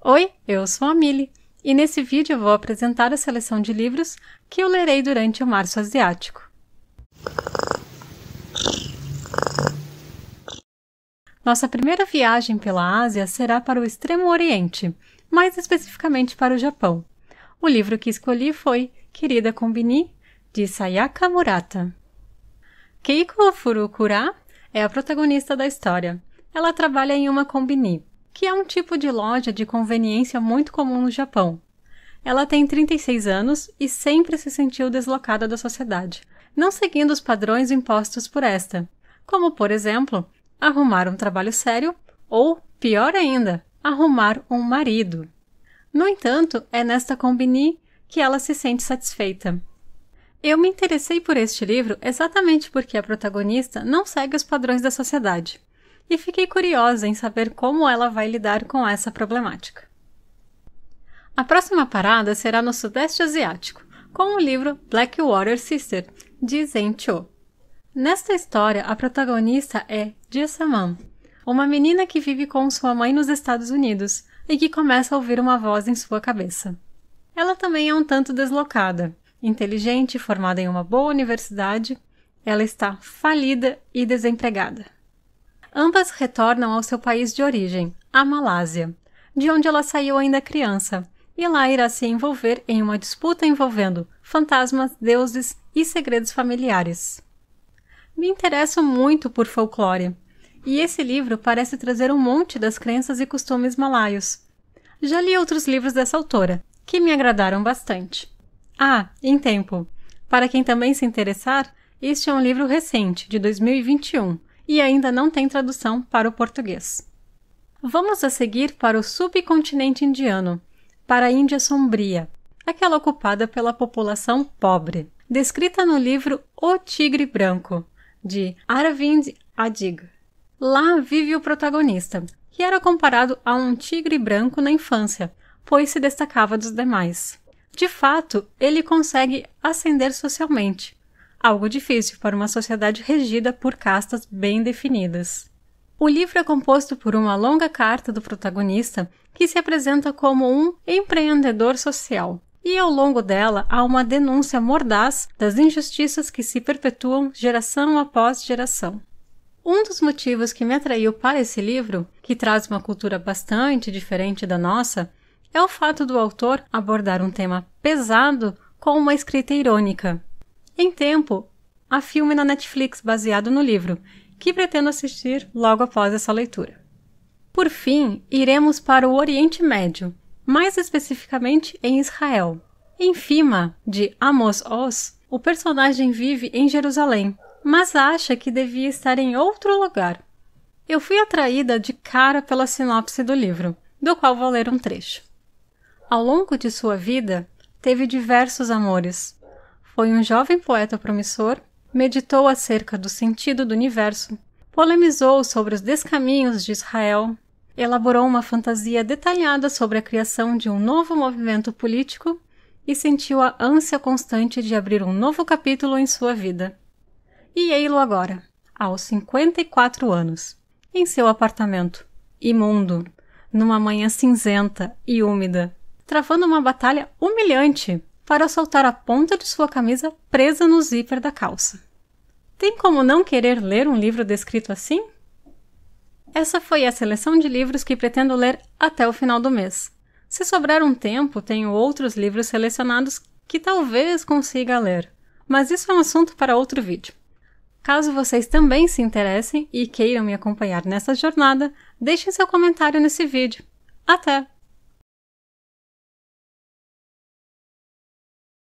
Oi, eu sou a Mili e nesse vídeo eu vou apresentar a seleção de livros que eu lerei durante o Março Asiático. Nossa primeira viagem pela Ásia será para o Extremo Oriente, mais especificamente para o Japão. O livro que escolhi foi Querida Combini, de Sayaka Murata. Keiko Furukura é a protagonista da história. Ela trabalha em uma combini que é um tipo de loja de conveniência muito comum no Japão. Ela tem 36 anos e sempre se sentiu deslocada da sociedade, não seguindo os padrões impostos por esta, como, por exemplo, arrumar um trabalho sério ou, pior ainda, arrumar um marido. No entanto, é nesta combini que ela se sente satisfeita. Eu me interessei por este livro exatamente porque a protagonista não segue os padrões da sociedade e fiquei curiosa em saber como ela vai lidar com essa problemática. A próxima parada será no Sudeste Asiático, com o livro Blackwater Sister, de Zen Cho. Nesta história, a protagonista é Jessamam, uma menina que vive com sua mãe nos Estados Unidos e que começa a ouvir uma voz em sua cabeça. Ela também é um tanto deslocada, inteligente, formada em uma boa universidade, ela está falida e desempregada. Ambas retornam ao seu país de origem, a Malásia, de onde ela saiu ainda criança, e lá irá se envolver em uma disputa envolvendo fantasmas, deuses e segredos familiares. Me interesso muito por folclore, e esse livro parece trazer um monte das crenças e costumes malaios. Já li outros livros dessa autora, que me agradaram bastante. Ah, em tempo. Para quem também se interessar, este é um livro recente, de 2021, e ainda não tem tradução para o português. Vamos a seguir para o subcontinente indiano, para a Índia Sombria, aquela ocupada pela população pobre, descrita no livro O Tigre Branco, de Aravind Adig. Lá vive o protagonista, que era comparado a um tigre branco na infância, pois se destacava dos demais. De fato, ele consegue ascender socialmente, algo difícil para uma sociedade regida por castas bem definidas. O livro é composto por uma longa carta do protagonista, que se apresenta como um empreendedor social, e ao longo dela há uma denúncia mordaz das injustiças que se perpetuam geração após geração. Um dos motivos que me atraiu para esse livro, que traz uma cultura bastante diferente da nossa, é o fato do autor abordar um tema pesado com uma escrita irônica em tempo a filme na Netflix baseado no livro, que pretendo assistir logo após essa leitura. Por fim, iremos para o Oriente Médio, mais especificamente em Israel. Em Fima, de Amos Oz, o personagem vive em Jerusalém, mas acha que devia estar em outro lugar. Eu fui atraída de cara pela sinopse do livro, do qual vou ler um trecho. Ao longo de sua vida, teve diversos amores, foi um jovem poeta promissor, meditou acerca do sentido do universo, polemizou sobre os descaminhos de Israel, elaborou uma fantasia detalhada sobre a criação de um novo movimento político e sentiu a ânsia constante de abrir um novo capítulo em sua vida. E ei-lo agora, aos 54 anos, em seu apartamento, imundo, numa manhã cinzenta e úmida, travando uma batalha humilhante para soltar a ponta de sua camisa presa no zíper da calça. Tem como não querer ler um livro descrito assim? Essa foi a seleção de livros que pretendo ler até o final do mês. Se sobrar um tempo, tenho outros livros selecionados que talvez consiga ler, mas isso é um assunto para outro vídeo. Caso vocês também se interessem e queiram me acompanhar nessa jornada, deixem seu comentário nesse vídeo. Até!